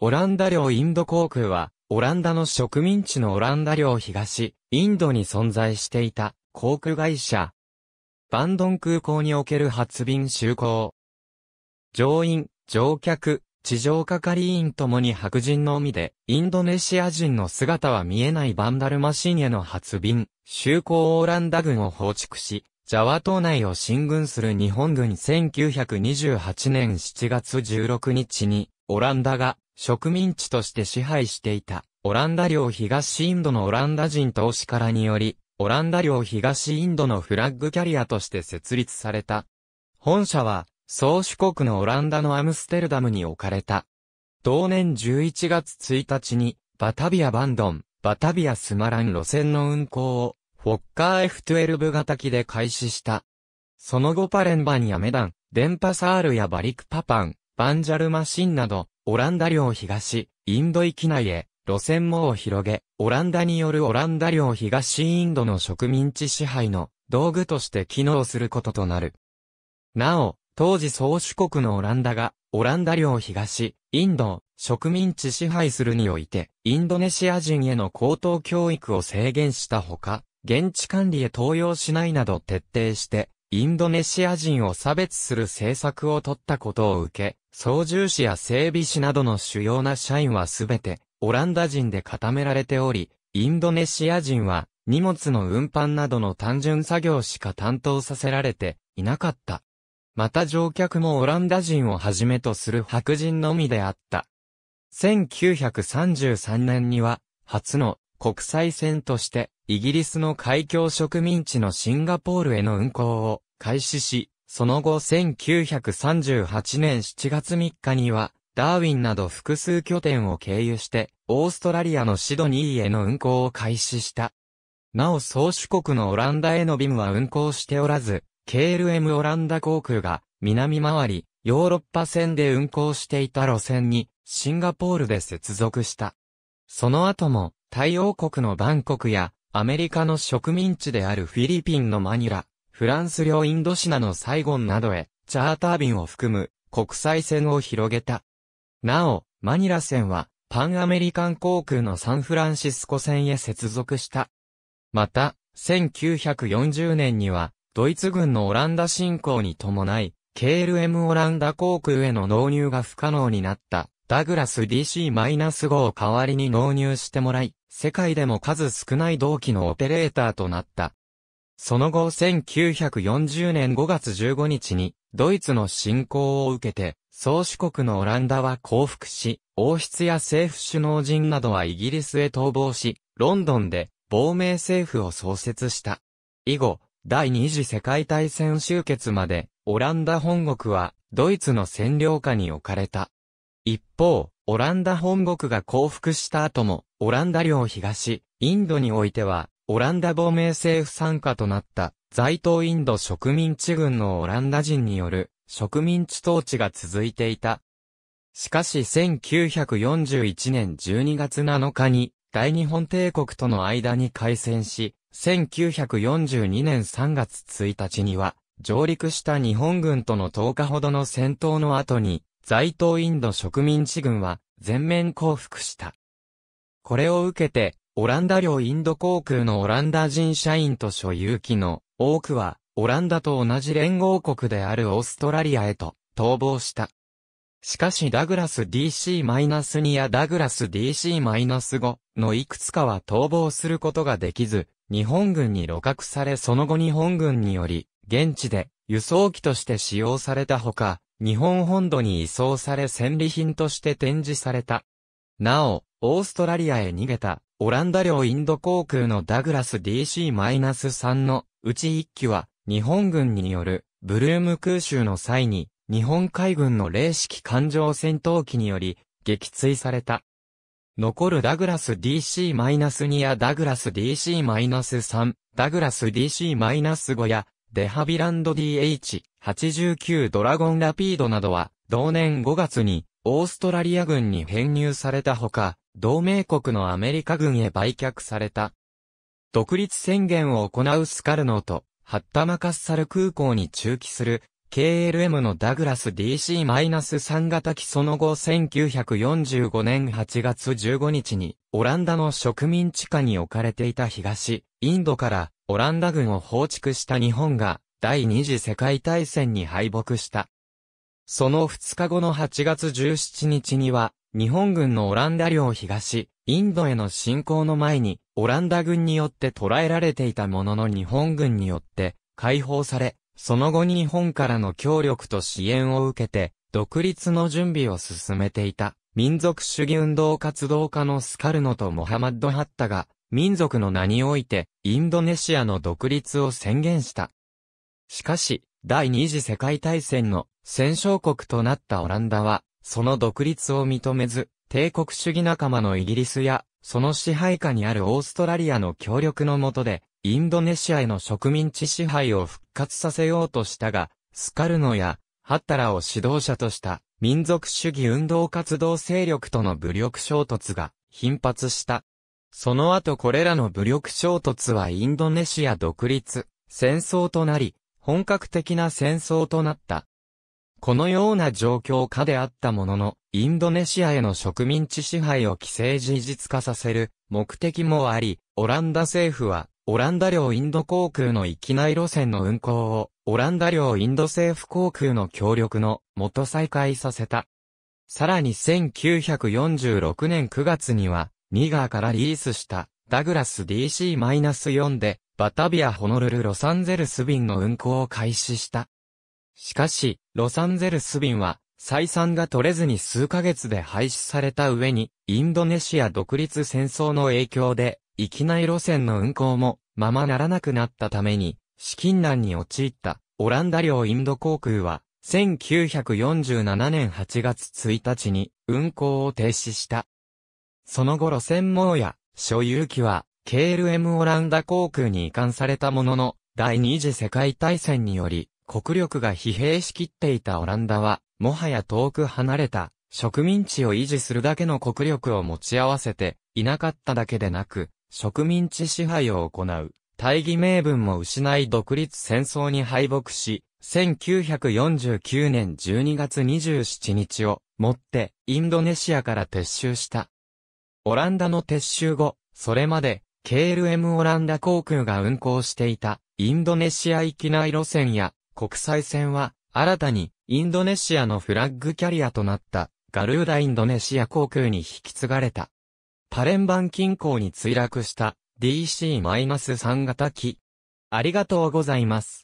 オランダ領インド航空は、オランダの植民地のオランダ領東、インドに存在していた航空会社。バンドン空港における発便就航。乗員、乗客、地上係員ともに白人のみで、インドネシア人の姿は見えないバンダルマシンへの発便、就航オランダ軍を放逐し、ジャワ島内を進軍する日本軍1928年7月16日に、オランダが植民地として支配していた、オランダ領東インドのオランダ人投資家らにより、オランダ領東インドのフラッグキャリアとして設立された。本社は、宗主国のオランダのアムステルダムに置かれた。同年11月1日に、バタビアバンドン、バタビアスマラン路線の運行を、フォッカー F12 型機で開始した。その後パレンバンやメダン、デンパサールやバリクパパン、バンジャルマシンなど、オランダ領東、インド域内へ、路線網を広げ、オランダによるオランダ領東インドの植民地支配の道具として機能することとなる。なお、当時宗主国のオランダが、オランダ領東、インドを植民地支配するにおいて、インドネシア人への高等教育を制限したほか、現地管理へ登用しないなど徹底して、インドネシア人を差別する政策を取ったことを受け、操縦士や整備士などの主要な社員はすべてオランダ人で固められており、インドネシア人は荷物の運搬などの単純作業しか担当させられていなかった。また乗客もオランダ人をはじめとする白人のみであった。1933年には初の国際線としてイギリスの海峡植民地のシンガポールへの運航を開始し、その後1938年7月3日には、ダーウィンなど複数拠点を経由して、オーストラリアのシドニーへの運行を開始した。なお総主国のオランダへの便は運行しておらず、KLM オランダ航空が南回り、ヨーロッパ線で運行していた路線にシンガポールで接続した。その後も、太陽国のバンコクやアメリカの植民地であるフィリピンのマニラ、フランス領インドシナのサイゴンなどへ、チャーター便を含む国際線を広げた。なお、マニラ線は、パンアメリカン航空のサンフランシスコ線へ接続した。また、1940年には、ドイツ軍のオランダ侵攻に伴い、KLM オランダ航空への納入が不可能になった、ダグラス DC-5 を代わりに納入してもらい、世界でも数少ない同期のオペレーターとなった。その後1940年5月15日に、ドイツの侵攻を受けて、宗主国のオランダは降伏し、王室や政府首脳陣などはイギリスへ逃亡し、ロンドンで亡命政府を創設した。以後、第二次世界大戦終結まで、オランダ本国はドイツの占領下に置かれた。一方、オランダ本国が降伏した後も、オランダ領東、インドにおいては、オランダ亡命政府参加となった在東インド植民地軍のオランダ人による植民地統治が続いていた。しかし1941年12月7日に大日本帝国との間に開戦し、1942年3月1日には上陸した日本軍との10日ほどの戦闘の後に、在東インド植民地軍は全面降伏した。これを受けて、オランダ領インド航空のオランダ人社員と所有機の多くは、オランダと同じ連合国であるオーストラリアへと逃亡した。しかしダグラス DC-2 やダグラス DC-5 のいくつかは逃亡することができず、日本軍に露獲されその後日本軍により、現地で輸送機として使用されたほか、日本本土に移送され戦利品として展示された。なお、オーストラリアへ逃げたオランダ領インド航空のダグラス DC-3 のうち1機は日本軍によるブルーム空襲の際に日本海軍の零式艦上戦闘機により撃墜された。残るダグラス DC-2 やダグラス DC-3、ダグラス DC-5 やデハビランド DH-89 ドラゴンラピードなどは同年5月にオーストラリア軍に編入されたほか、同盟国のアメリカ軍へ売却された。独立宣言を行うスカルノーと、ハッタマカッサル空港に駐機する KLM のダグラス DC-3 型機その後1945年8月15日にオランダの植民地下に置かれていた東インドからオランダ軍を放逐した日本が第二次世界大戦に敗北した。その2日後の8月17日には日本軍のオランダ領東、インドへの侵攻の前に、オランダ軍によって捕らえられていたものの日本軍によって解放され、その後に日本からの協力と支援を受けて、独立の準備を進めていた、民族主義運動活動家のスカルノとモハマッド・ハッタが、民族の名において、インドネシアの独立を宣言した。しかし、第二次世界大戦の戦勝国となったオランダは、その独立を認めず、帝国主義仲間のイギリスや、その支配下にあるオーストラリアの協力の下で、インドネシアへの植民地支配を復活させようとしたが、スカルノや、ハッタラを指導者とした民族主義運動活動勢力との武力衝突が頻発した。その後これらの武力衝突はインドネシア独立、戦争となり、本格的な戦争となった。このような状況下であったものの、インドネシアへの植民地支配を既成事実化させる目的もあり、オランダ政府は、オランダ領インド航空の域内路線の運航を、オランダ領インド政府航空の協力のもと再開させた。さらに1946年9月には、ニガーからリースしたダグラス DC-4 で、バタビア・ホノルル・ロサンゼルス便の運航を開始した。しかし、ロサンゼルス便は、採算が取れずに数ヶ月で廃止された上に、インドネシア独立戦争の影響で、域内路線の運行も、ままならなくなったために、資金難に陥った、オランダ領インド航空は、1947年8月1日に、運行を停止した。その後路線網や、所有機は、KLM オランダ航空に移管されたものの、第二次世界大戦により、国力が疲弊しきっていたオランダは、もはや遠く離れた植民地を維持するだけの国力を持ち合わせていなかっただけでなく、植民地支配を行う大義名分も失い独立戦争に敗北し、1949年12月27日をもってインドネシアから撤収した。オランダの撤収後、それまで KLM オランダ航空が運航していたインドネシア行き内路線や国際線は、新たに、インドネシアのフラッグキャリアとなった、ガルーダインドネシア航空に引き継がれた。パレンバン近郊に墜落した DC-3 型機。ありがとうございます。